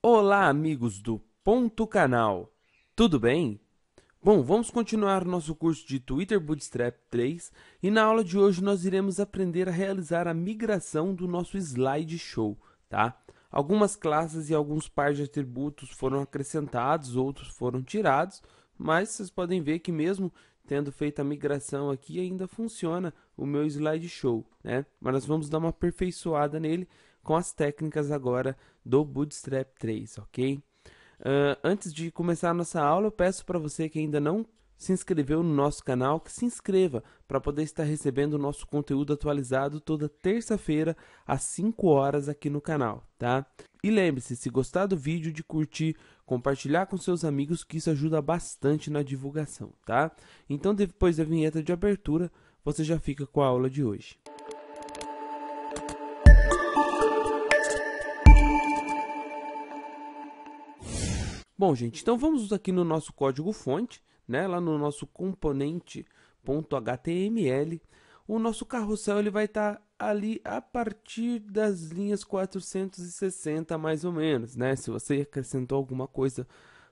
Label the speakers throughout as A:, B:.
A: Olá, amigos do Ponto Canal. Tudo bem? Bom, vamos continuar nosso curso de Twitter Bootstrap 3 e na aula de hoje nós iremos aprender a realizar a migração do nosso slideshow, tá? Algumas classes e alguns pares de atributos foram acrescentados, outros foram tirados, mas vocês podem ver que mesmo tendo feito a migração aqui ainda funciona o meu slideshow, né? Mas nós vamos dar uma aperfeiçoada nele com as técnicas agora do Bootstrap 3, ok? Uh, antes de começar a nossa aula, eu peço para você que ainda não se inscreveu no nosso canal, que se inscreva para poder estar recebendo o nosso conteúdo atualizado toda terça-feira às 5 horas aqui no canal, tá? E lembre-se, se gostar do vídeo, de curtir, compartilhar com seus amigos, que isso ajuda bastante na divulgação, tá? Então, depois da vinheta de abertura, você já fica com a aula de hoje. Bom, gente, então vamos aqui no nosso código-fonte, né, lá no nosso componente.html, o nosso carrossel ele vai estar tá ali a partir das linhas 460 mais ou menos, né? Se você acrescentou alguma coisa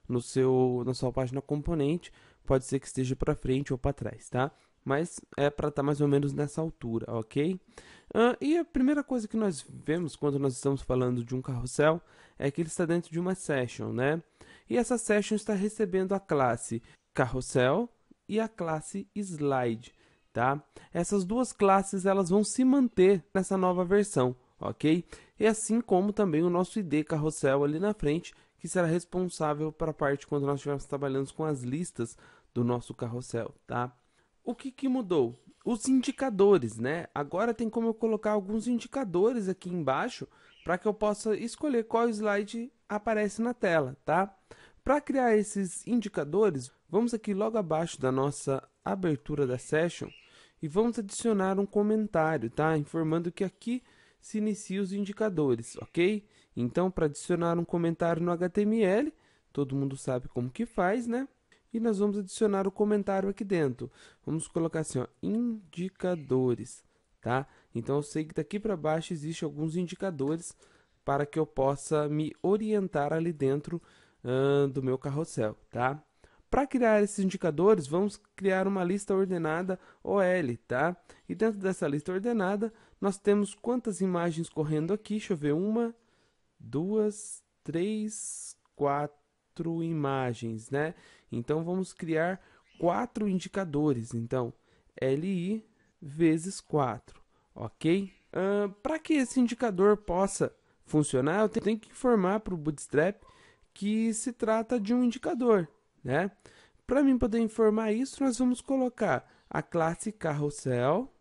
A: no seu na sua página componente, pode ser que esteja para frente ou para trás, tá? Mas é para estar tá mais ou menos nessa altura, ok? Uh, e a primeira coisa que nós vemos quando nós estamos falando de um carrossel é que ele está dentro de uma session, né? E essa session está recebendo a classe Carrossel e a classe Slide, tá? Essas duas classes elas vão se manter nessa nova versão, ok? E assim como também o nosso ID Carrossel ali na frente, que será responsável para a parte quando nós estivermos trabalhando com as listas do nosso carrossel, tá? O que, que mudou? Os indicadores, né? Agora tem como eu colocar alguns indicadores aqui embaixo para que eu possa escolher qual slide aparece na tela, tá? Para criar esses indicadores, vamos aqui logo abaixo da nossa abertura da session e vamos adicionar um comentário, tá? Informando que aqui se inicia os indicadores, ok? Então, para adicionar um comentário no HTML, todo mundo sabe como que faz, né? E nós vamos adicionar o comentário aqui dentro. Vamos colocar assim, ó, indicadores, tá? Então, eu sei que daqui para baixo existe alguns indicadores para que eu possa me orientar ali dentro uh, do meu carrossel, tá? Para criar esses indicadores, vamos criar uma lista ordenada OL, tá? E dentro dessa lista ordenada, nós temos quantas imagens correndo aqui? Deixa eu ver, uma, duas, três, quatro imagens, né? Então, vamos criar quatro indicadores. Então, LI vezes 4, ok? Uh, ah, Para que esse indicador possa funcionar, eu tenho que informar para o Bootstrap que se trata de um indicador, né? Para mim poder informar isso, nós vamos colocar a classe carrossel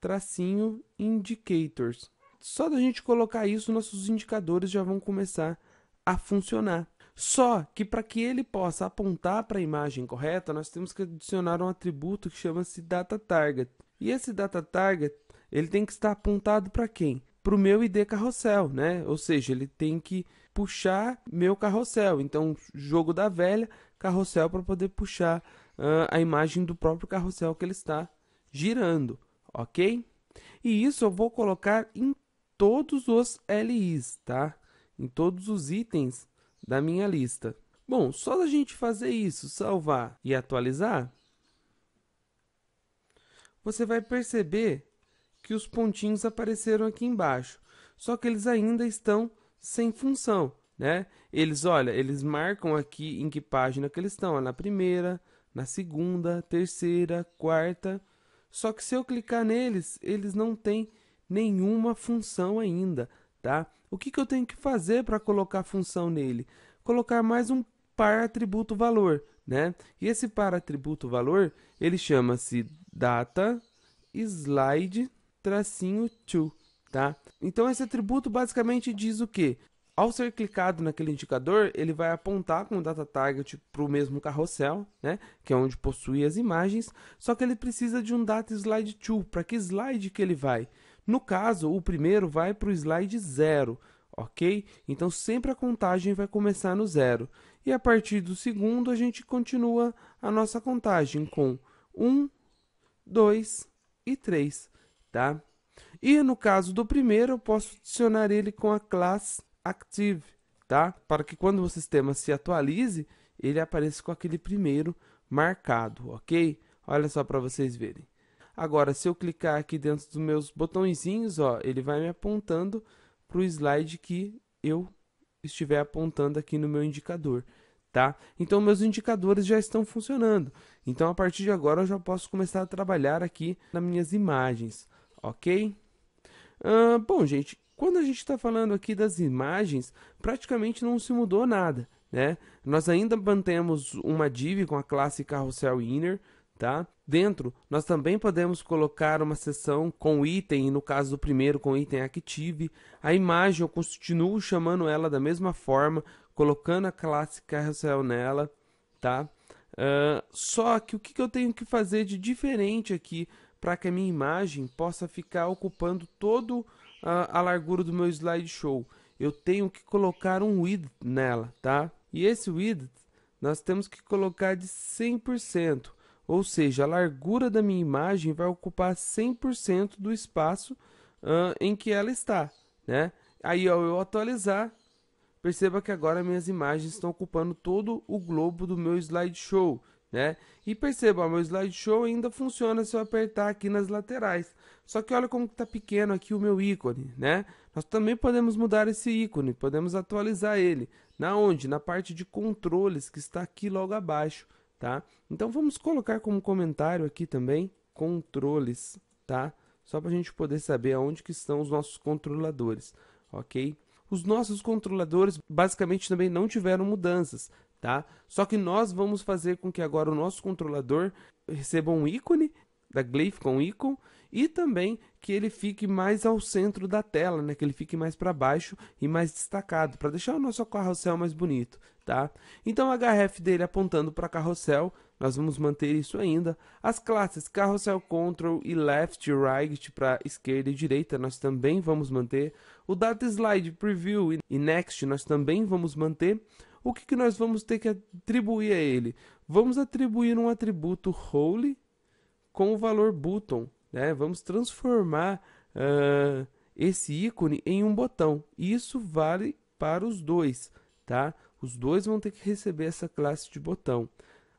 A: tracinho indicators. Só da gente colocar isso, nossos indicadores já vão começar a funcionar. Só que para que ele possa apontar para a imagem correta, nós temos que adicionar um atributo que chama-se data target. E esse data target, ele tem que estar apontado para quem? para o meu ID carrossel, né? Ou seja, ele tem que puxar meu carrossel. Então, jogo da velha, carrossel para poder puxar uh, a imagem do próprio carrossel que ele está girando, ok? E isso eu vou colocar em todos os LIs, tá? Em todos os itens da minha lista. Bom, só da gente fazer isso, salvar e atualizar, você vai perceber que os pontinhos apareceram aqui embaixo. Só que eles ainda estão sem função, né? Eles, olha, eles marcam aqui em que página que eles estão, ó, na primeira, na segunda, terceira, quarta. Só que se eu clicar neles, eles não têm nenhuma função ainda, tá? O que, que eu tenho que fazer para colocar função nele? Colocar mais um par atributo valor, né? E esse par atributo valor, ele chama-se data slide tracinho to, tá? Então esse atributo basicamente diz o quê? Ao ser clicado naquele indicador, ele vai apontar com o data target para o mesmo carrossel, né, que é onde possui as imagens, só que ele precisa de um data slide to, para que slide que ele vai? No caso, o primeiro vai para o slide zero, ok? Então sempre a contagem vai começar no zero. E a partir do segundo a gente continua a nossa contagem com 1, 2 e 3 tá? E no caso do primeiro, eu posso adicionar ele com a classe Active, tá? Para que quando o sistema se atualize, ele apareça com aquele primeiro marcado, ok? Olha só para vocês verem. Agora, se eu clicar aqui dentro dos meus botõezinhos, ó, ele vai me apontando para o slide que eu estiver apontando aqui no meu indicador, tá? Então, meus indicadores já estão funcionando. Então, a partir de agora, eu já posso começar a trabalhar aqui nas minhas imagens ok? Ah, bom, gente, quando a gente está falando aqui das imagens, praticamente não se mudou nada, né? Nós ainda mantemos uma div com a classe Carrossel Inner, tá? Dentro, nós também podemos colocar uma seção com item, no caso do primeiro com item Active. A imagem eu continuo chamando ela da mesma forma, colocando a classe Carrossel nela, tá? Uh, só que o que, que eu tenho que fazer de diferente aqui para que a minha imagem possa ficar ocupando todo a, ah, a largura do meu slideshow. Eu tenho que colocar um width nela, tá? E esse width nós temos que colocar de 100%, ou seja, a largura da minha imagem vai ocupar 100% do espaço uh, em que ela está, né? Aí ao eu atualizar, perceba que agora minhas imagens estão ocupando todo o globo do meu slideshow né? E perceba, ó, meu slideshow ainda funciona se eu apertar aqui nas laterais. Só que olha como está pequeno aqui o meu ícone, né? Nós também podemos mudar esse ícone, podemos atualizar ele. Na onde? Na parte de controles, que está aqui logo abaixo, tá? Então vamos colocar como comentário aqui também, controles, tá? Só para a gente poder saber aonde que estão os nossos controladores, ok? Os nossos controladores basicamente também não tiveram mudanças, tá? Só que nós vamos fazer com que agora o nosso controlador receba um ícone da Glyph com ícone e também que ele fique mais ao centro da tela, né? Que ele fique mais para baixo e mais destacado, para deixar o nosso carrossel mais bonito, tá? Então a href dele apontando para carrossel, nós vamos manter isso ainda. As classes carrossel control e left right para esquerda e direita, nós também vamos manter. O data slide preview e next, nós também vamos manter o que, que nós vamos ter que atribuir a ele? Vamos atribuir um atributo holy com o valor button. Né? Vamos transformar uh, esse ícone em um botão. Isso vale para os dois. Tá? Os dois vão ter que receber essa classe de botão.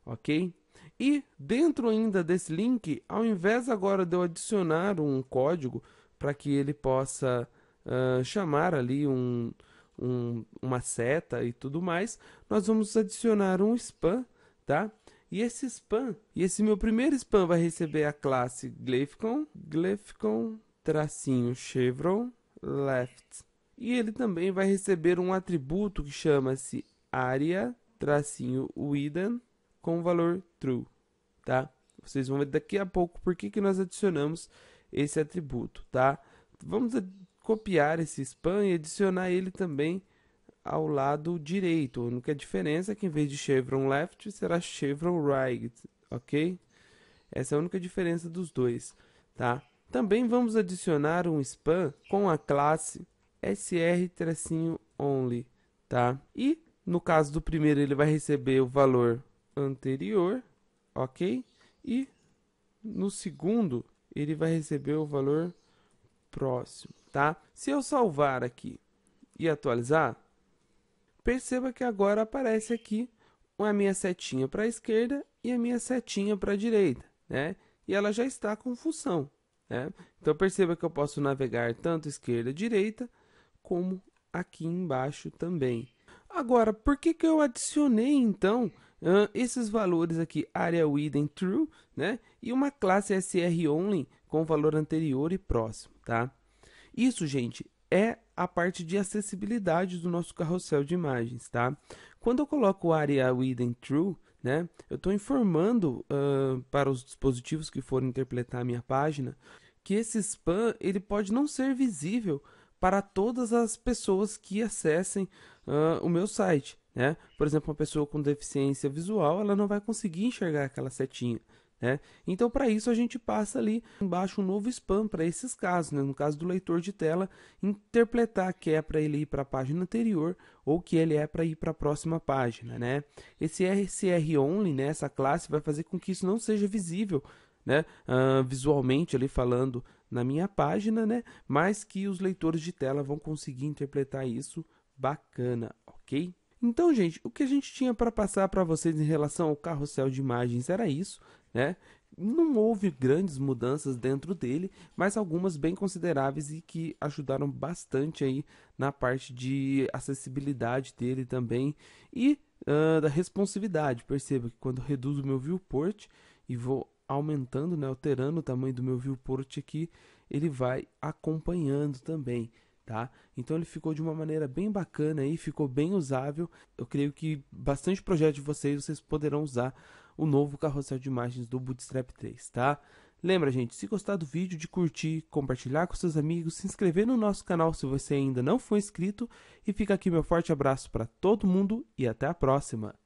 A: Ok? E dentro ainda desse link, ao invés agora de eu adicionar um código para que ele possa uh, chamar ali um, um, uma seta e tudo mais, nós vamos adicionar um span, tá? E esse span, e esse meu primeiro span vai receber a classe Glyphicon, Glyphicon, tracinho Chevron, left. E ele também vai receber um atributo que chama-se área, tracinho Widen, com valor true, tá? Vocês vão ver daqui a pouco por que, que nós adicionamos esse atributo, tá? Vamos copiar esse span e adicionar ele também ao lado direito. A única diferença é que em vez de Chevron Left será Chevron Right, ok? Essa é a única diferença dos dois, tá? Também vamos adicionar um span com a classe sr-only, tá? E no caso do primeiro ele vai receber o valor anterior, ok? E no segundo ele vai receber o valor próximo, tá? Se eu salvar aqui e atualizar, perceba que agora aparece aqui a minha setinha para a esquerda e a minha setinha para a direita, né? E ela já está com função, né? Então perceba que eu posso navegar tanto esquerda e direita como aqui embaixo também. Agora, por que, que eu adicionei então esses valores aqui, área width and true, né? E uma classe sr only com valor anterior e próximo? tá? Isso, gente, é a parte de acessibilidade do nosso carrossel de imagens, tá? Quando eu coloco o aria hidden True, né, eu estou informando uh, para os dispositivos que forem interpretar a minha página que esse spam ele pode não ser visível para todas as pessoas que acessem uh, o meu site. Né? Por exemplo, uma pessoa com deficiência visual ela não vai conseguir enxergar aquela setinha. Né? Então, para isso, a gente passa ali embaixo um novo spam para esses casos. Né? No caso do leitor de tela, interpretar que é para ele ir para a página anterior ou que ele é para ir para a próxima página. Né? Esse RCR Only, né, essa classe, vai fazer com que isso não seja visível né, uh, visualmente ali falando na minha página, né, mas que os leitores de tela vão conseguir interpretar isso bacana, ok? Então, gente, o que a gente tinha para passar para vocês em relação ao carrossel de imagens era isso, né? Não houve grandes mudanças dentro dele, mas algumas bem consideráveis e que ajudaram bastante aí na parte de acessibilidade dele também e uh, da responsividade. Perceba que quando reduzo o meu viewport e vou aumentando, né, alterando o tamanho do meu viewport aqui, ele vai acompanhando também, tá? Então ele ficou de uma maneira bem bacana aí, ficou bem usável. Eu creio que bastante projeto de vocês vocês poderão usar o novo carrossel de imagens do Bootstrap 3, tá? Lembra, gente, se gostar do vídeo, de curtir, compartilhar com seus amigos, se inscrever no nosso canal se você ainda não for inscrito e fica aqui meu forte abraço para todo mundo e até a próxima.